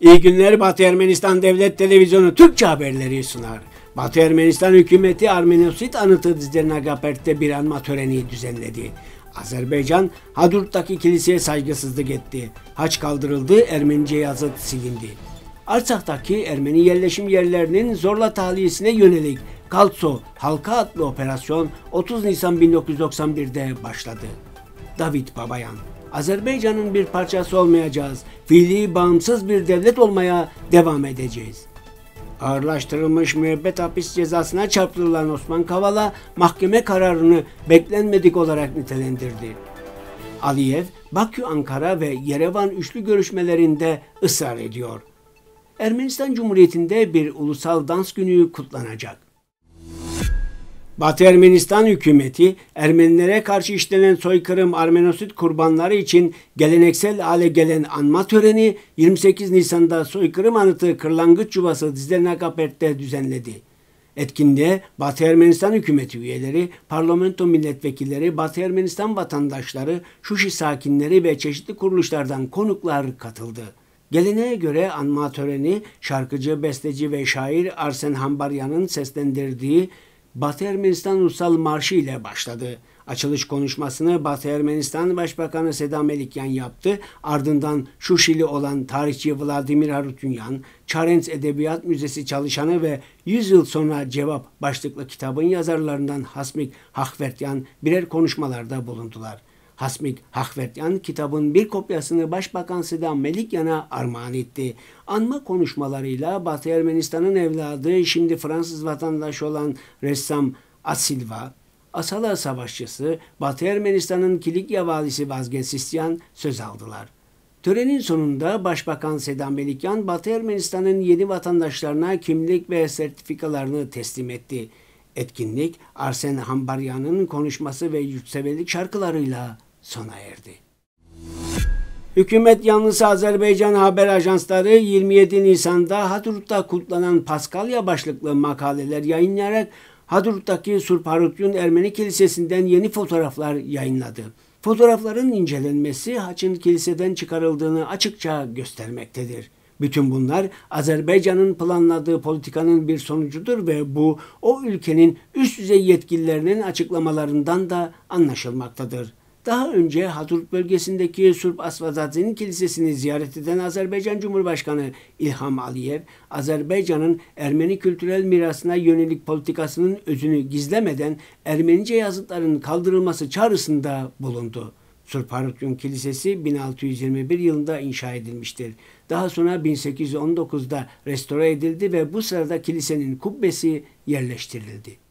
İyi günler Batı Ermenistan Devlet Televizyonu Türkçe haberleri sunar. Batı Ermenistan hükümeti Armenosit anıtı Dizlerine Gapert'te bir anma töreni düzenledi. Azerbaycan, Hadurt'taki kiliseye saygısızlık etti. Haç kaldırıldı, Ermenice yazı silindi. Artsak'taki Ermeni yerleşim yerlerinin zorla tahliyesine yönelik Kalso Halka adlı operasyon 30 Nisan 1991'de başladı. David Babayan Azerbaycan'ın bir parçası olmayacağız. Fiili bağımsız bir devlet olmaya devam edeceğiz. Ağırlaştırılmış müebbet hapis cezasına çarptırılan Osman Kavala mahkeme kararını beklenmedik olarak nitelendirdi. Aliyev, Bakü, Ankara ve Yerevan üçlü görüşmelerinde ısrar ediyor. Ermenistan Cumhuriyeti'nde bir ulusal dans günü kutlanacak. Batı Ermenistan hükümeti Ermenilere karşı işlenen soykırım Armenosit kurbanları için geleneksel hale gelen anma töreni 28 Nisan'da soykırım anıtı Kırlangıç Yuvası Dizlenakapert'te düzenledi. Etkinliğe Batı Ermenistan hükümeti üyeleri, parlamento milletvekilleri, Batı Ermenistan vatandaşları, Şuşi sakinleri ve çeşitli kuruluşlardan konuklar katıldı. Geleneğe göre anma töreni şarkıcı, besteci ve şair Arsen Hambaryan'ın seslendirdiği Batı Ermenistan Ulusal Marşı ile başladı. Açılış konuşmasını Batı Ermenistan Başbakanı Seda Melikyan yaptı. Ardından Şuşili olan tarihçi Vladimir Harutyunyan, Çarens Edebiyat Müzesi çalışanı ve 100 yıl sonra cevap başlıklı kitabın yazarlarından Hasmik Hakvertyan birer konuşmalarda bulundular. Hasmik Hahvetyan kitabın bir kopyasını Başbakan Sidan Melikyan'a armağan etti. Anma konuşmalarıyla Batı Ermenistan'ın evladı şimdi Fransız vatandaşı olan ressam Asilva, Asala savaşçısı Batı Ermenistan'ın Kilikya valisi Vazgen Vazgesisyan söz aldılar. Törenin sonunda Başbakan Sedan Melikyan Batı Ermenistan'ın yeni vatandaşlarına kimlik ve sertifikalarını teslim etti. Etkinlik Arsen Hambaryan'ın konuşması ve yüksebelik şarkılarıyla sona erdi. Hükümet yanlısı Azerbaycan haber ajansları 27 Nisan'da Hadrut'ta kutlanan Paskalya başlıklı makaleler yayınlayarak Hadrut'taki Surparutyun Ermeni Kilisesi'nden yeni fotoğraflar yayınladı. Fotoğrafların incelenmesi haçın kiliseden çıkarıldığını açıkça göstermektedir. Bütün bunlar Azerbaycan'ın planladığı politikanın bir sonucudur ve bu o ülkenin üst düzey yetkililerinin açıklamalarından da anlaşılmaktadır. Daha önce Haturk bölgesindeki Surp Asvazadze'nin kilisesini ziyaret eden Azerbaycan Cumhurbaşkanı İlham Aliyev, Azerbaycan'ın Ermeni kültürel mirasına yönelik politikasının özünü gizlemeden Ermenice yazıtların kaldırılması çağrısında bulundu. Surparutyun Kilisesi 1621 yılında inşa edilmiştir. Daha sonra 1819'da restore edildi ve bu sırada kilisenin kubbesi yerleştirildi.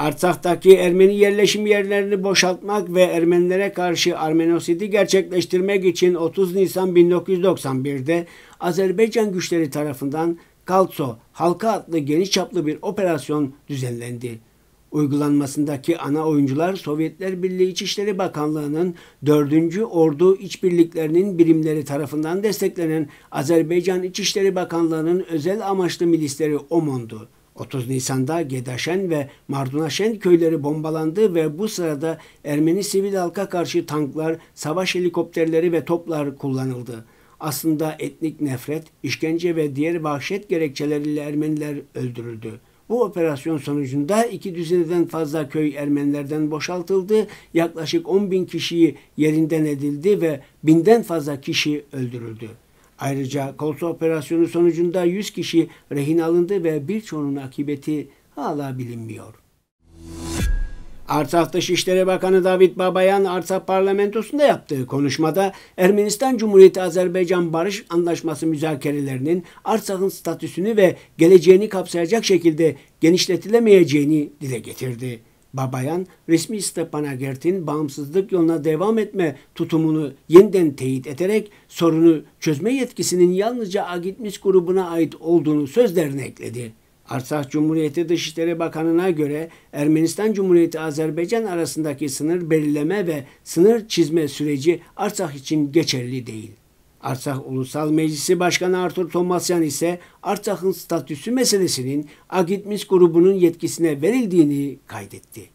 Artsak'taki Ermeni yerleşim yerlerini boşaltmak ve Ermenilere karşı Armenosidi gerçekleştirmek için 30 Nisan 1991'de Azerbaycan güçleri tarafından Kalso Halka adlı geniş çaplı bir operasyon düzenlendi. Uygulanmasındaki ana oyuncular Sovyetler Birliği İçişleri Bakanlığı'nın 4. Ordu İçbirliklerinin birimleri tarafından desteklenen Azerbaycan İçişleri Bakanlığı'nın özel amaçlı milisleri OMON'du. 30 Nisan'da Gedaşen ve Mardunaşen köyleri bombalandı ve bu sırada Ermeni sivil halka karşı tanklar, savaş helikopterleri ve toplar kullanıldı. Aslında etnik nefret, işkence ve diğer vahşet gerekçeleriyle Ermeniler öldürüldü. Bu operasyon sonucunda iki düzineden fazla köy Ermenilerden boşaltıldı, yaklaşık 10 bin kişiyi yerinden edildi ve binden fazla kişi öldürüldü. Ayrıca kolsu operasyonu sonucunda 100 kişi rehin alındı ve birçoğunun akıbeti hala bilinmiyor. Artsakh Dışişleri Bakanı David Babayan Artsakh parlamentosunda yaptığı konuşmada Ermenistan Cumhuriyeti Azerbaycan Barış Anlaşması müzakerelerinin Artsakh'ın statüsünü ve geleceğini kapsayacak şekilde genişletilemeyeceğini dile getirdi. Babayan, resmi Stepanagert'in bağımsızlık yoluna devam etme tutumunu yeniden teyit ederek sorunu çözme yetkisinin yalnızca Agitmis grubuna ait olduğunu sözlerine ekledi. Arsak Cumhuriyeti Dışişleri Bakanı'na göre Ermenistan Cumhuriyeti Azerbaycan arasındaki sınır belirleme ve sınır çizme süreci Arsak için geçerli değil. Arsak Ulusal Meclisi Başkanı Artur Tomasyan ise Arsak'ın statüsü meselesinin Agitmis grubunun yetkisine verildiğini kaydetti.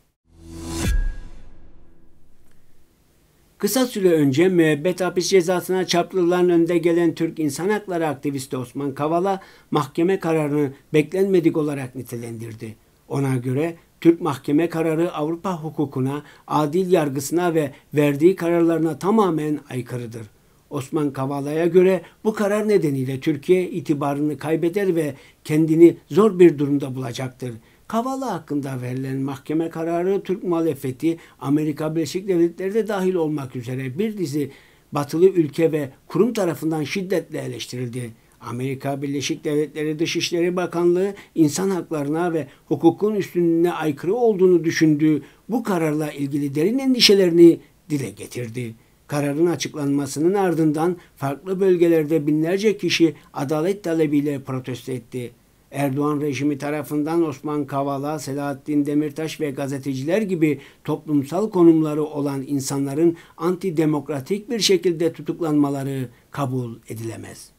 Kısa süre önce müebbet hapis cezasına çarptırılan önde gelen Türk insan hakları aktivisti Osman Kavala mahkeme kararını beklenmedik olarak nitelendirdi. Ona göre Türk mahkeme kararı Avrupa hukukuna, adil yargısına ve verdiği kararlarına tamamen aykırıdır. Osman Kavala'ya göre bu karar nedeniyle Türkiye itibarını kaybeder ve kendini zor bir durumda bulacaktır. Kavala hakkında verilen mahkeme kararı Türk muhalefeti Amerika Birleşik Devletleri de dahil olmak üzere bir dizi batılı ülke ve kurum tarafından şiddetle eleştirildi. Amerika Birleşik Devletleri Dışişleri Bakanlığı insan haklarına ve hukukun üstünlüğüne aykırı olduğunu düşündüğü bu kararla ilgili derin endişelerini dile getirdi. Kararın açıklanmasının ardından farklı bölgelerde binlerce kişi adalet talebiyle protesto etti. Erdoğan rejimi tarafından Osman Kavala, Selahattin Demirtaş ve gazeteciler gibi toplumsal konumları olan insanların antidemokratik bir şekilde tutuklanmaları kabul edilemez.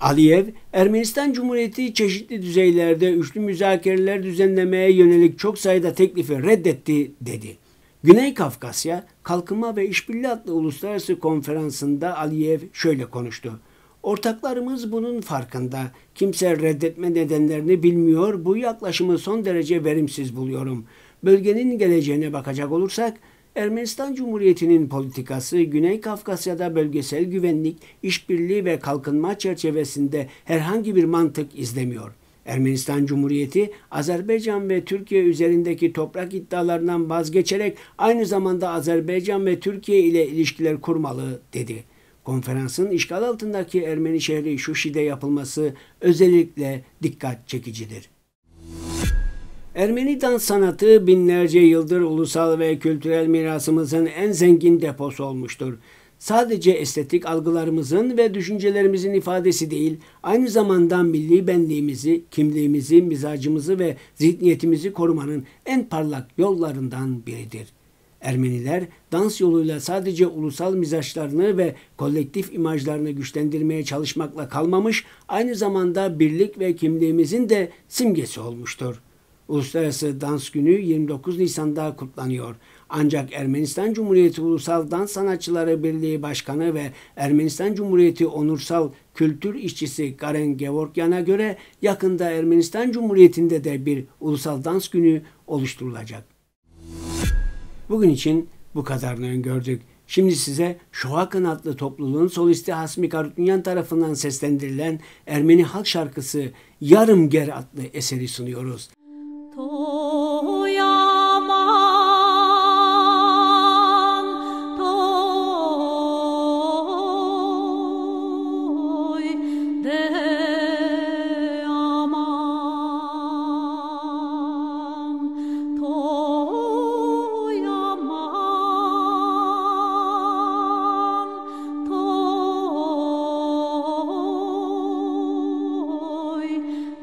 Aliyev, Ermenistan Cumhuriyeti çeşitli düzeylerde üçlü müzakereler düzenlemeye yönelik çok sayıda teklifi reddetti dedi. Güney Kafkasya Kalkınma ve İşbirliği adlı uluslararası konferansında Aliyev şöyle konuştu. Ortaklarımız bunun farkında. Kimse reddetme nedenlerini bilmiyor. Bu yaklaşımı son derece verimsiz buluyorum. Bölgenin geleceğine bakacak olursak Ermenistan Cumhuriyeti'nin politikası Güney Kafkasya'da bölgesel güvenlik, işbirliği ve kalkınma çerçevesinde herhangi bir mantık izlemiyor.'' Ermenistan Cumhuriyeti Azerbaycan ve Türkiye üzerindeki toprak iddialarından vazgeçerek aynı zamanda Azerbaycan ve Türkiye ile ilişkiler kurmalı dedi. Konferansın işgal altındaki Ermeni şehri Şuşi'de yapılması özellikle dikkat çekicidir. Ermeni dans sanatı binlerce yıldır ulusal ve kültürel mirasımızın en zengin deposu olmuştur sadece estetik algılarımızın ve düşüncelerimizin ifadesi değil, aynı zamanda milli benliğimizi, kimliğimizi, mizacımızı ve zihniyetimizi korumanın en parlak yollarından biridir. Ermeniler dans yoluyla sadece ulusal mizaçlarını ve kolektif imajlarını güçlendirmeye çalışmakla kalmamış, aynı zamanda birlik ve kimliğimizin de simgesi olmuştur. Uluslararası Dans Günü 29 Nisan'da kutlanıyor. Ancak Ermenistan Cumhuriyeti Ulusal Dans Sanatçıları Birliği Başkanı ve Ermenistan Cumhuriyeti Onursal Kültür İşçisi Karen Gevorkyan'a göre yakında Ermenistan Cumhuriyeti'nde de bir ulusal dans günü oluşturulacak. Bugün için bu kadarını öngördük. Şimdi size Şohakın adlı topluluğun solisti Hasmi Karutunyan tarafından seslendirilen Ermeni halk şarkısı Yarım Ger adlı eseri sunuyoruz. Doğru.